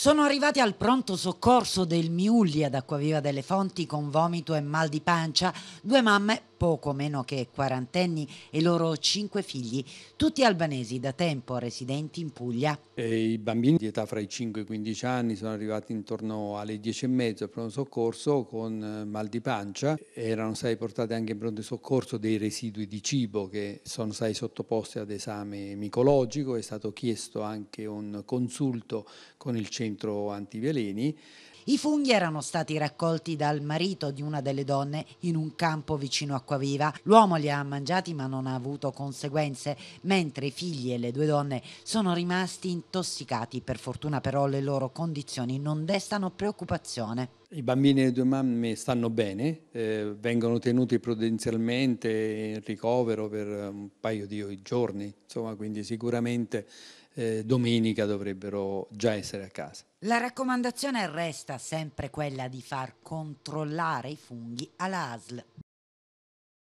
Sono arrivati al pronto soccorso del Miulli ad Acquaviva delle Fonti con vomito e mal di pancia due mamme poco meno che quarantenni e i loro cinque figli, tutti albanesi da tempo residenti in Puglia. E I bambini di età fra i 5 e i 15 anni sono arrivati intorno alle 10 e mezzo al pronto soccorso con eh, mal di pancia, erano stati portati anche in pronto soccorso dei residui di cibo che sono stati sottoposti ad esame micologico, è stato chiesto anche un consulto con il centro antiveleni. I funghi erano stati raccolti dal marito di una delle donne in un campo vicino Acquaviva. L'uomo li ha mangiati ma non ha avuto conseguenze, mentre i figli e le due donne sono rimasti intossicati. Per fortuna però le loro condizioni non destano preoccupazione. I bambini e le due mamme stanno bene, eh, vengono tenuti prudenzialmente in ricovero per un paio di giorni, insomma, quindi sicuramente eh, domenica dovrebbero già essere a casa. La raccomandazione resta sempre quella di far controllare i funghi alla ASL.